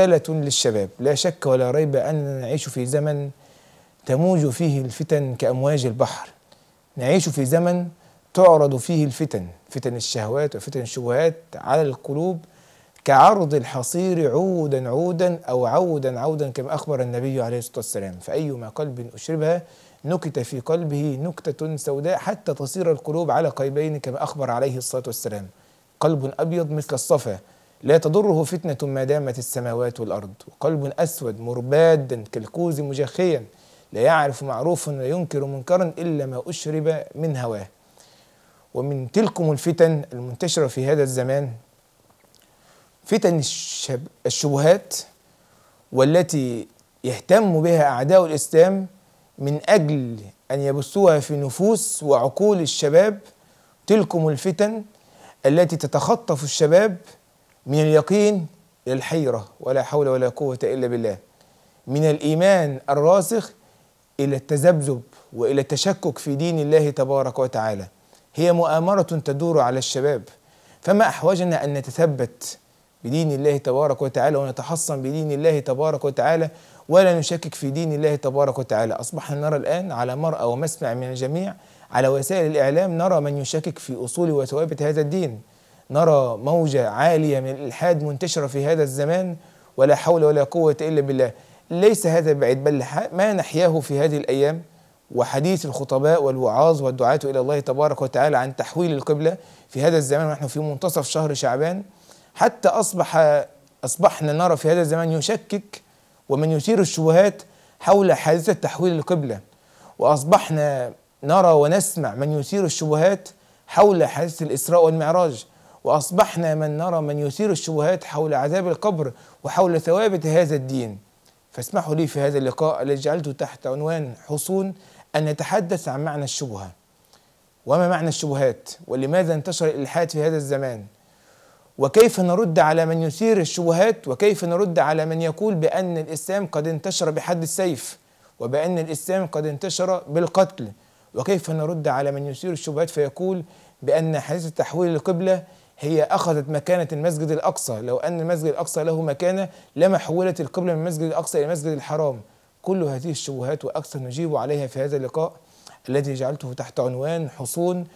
رسالة للشباب لا شك ولا ريب أننا نعيش في زمن تموج فيه الفتن كأمواج البحر نعيش في زمن تعرض فيه الفتن فتن الشهوات وفتن الشبهات على القلوب كعرض الحصير عودا عودا أو عودا عودا كما أخبر النبي عليه الصلاة والسلام فأيما قلب أشربها نكت في قلبه نكتة سوداء حتى تصير القلوب على قيبين كما أخبر عليه الصلاة والسلام قلب أبيض مثل الصفا لا تضره فتنة ما دامت السماوات والأرض وقلب أسود مربادا كالكوز مجخيا لا يعرف معروفا ولا ينكر منكرا إلا ما أشرب من هواه ومن تلكم الفتن المنتشرة في هذا الزمان فتن الشبهات والتي يهتم بها أعداء الإسلام من أجل أن يبثوها في نفوس وعقول الشباب تلكم الفتن التي تتخطف الشباب من اليقين إلى الحيرة ولا حول ولا قوة إلا بالله من الإيمان الراسخ إلى التذبذب وإلى التشكك في دين الله تبارك وتعالى هي مؤامرة تدور على الشباب فما أحوجنا أن نتثبت بدين الله تبارك وتعالى ونتحصن بدين الله تبارك وتعالى ولا نشكك في دين الله تبارك وتعالى أصبحنا نرى الآن على مرأى ومسمع من الجميع على وسائل الإعلام نرى من يشكك في أصول وثوابت هذا الدين نرى موجة عالية من الإلحاد منتشرة في هذا الزمان ولا حول ولا قوة إلا بالله ليس هذا بعيد بل ما نحياه في هذه الأيام وحديث الخطباء والوعاظ والدعاة إلى الله تبارك وتعالى عن تحويل القبلة في هذا الزمان ونحن في منتصف شهر شعبان حتى أصبح أصبحنا نرى في هذا الزمان يشكك ومن يثير الشبهات حول حادثة تحويل القبلة وأصبحنا نرى ونسمع من يثير الشبهات حول حادثة الإسراء والمعراج وأصبحنا من نرى من يثير الشبهات حول عذاب القبر وحول ثوابت هذا الدين فاسمحوا لي في هذا اللقاء الذي جعلته تحت عنوان حصون أن نتحدث عن معنى الشبهة وما معنى الشبهات ولماذا انتشر الإلحاد في هذا الزمان وكيف نرد على من يثير الشبهات وكيف نرد على من يقول بأن الإسلام قد انتشر بحد السيف وبأن الإسلام قد انتشر بالقتل وكيف نرد على من يثير الشبهات فيقول بأن حادثة تحويل القبلة هي أخذت مكانة المسجد الأقصى لو أن المسجد الأقصى له مكانة لما حولت القبلة من المسجد الأقصى إلى المسجد الحرام كل هذه الشبهات وأكثر نجيب عليها في هذا اللقاء الذي جعلته تحت عنوان حصون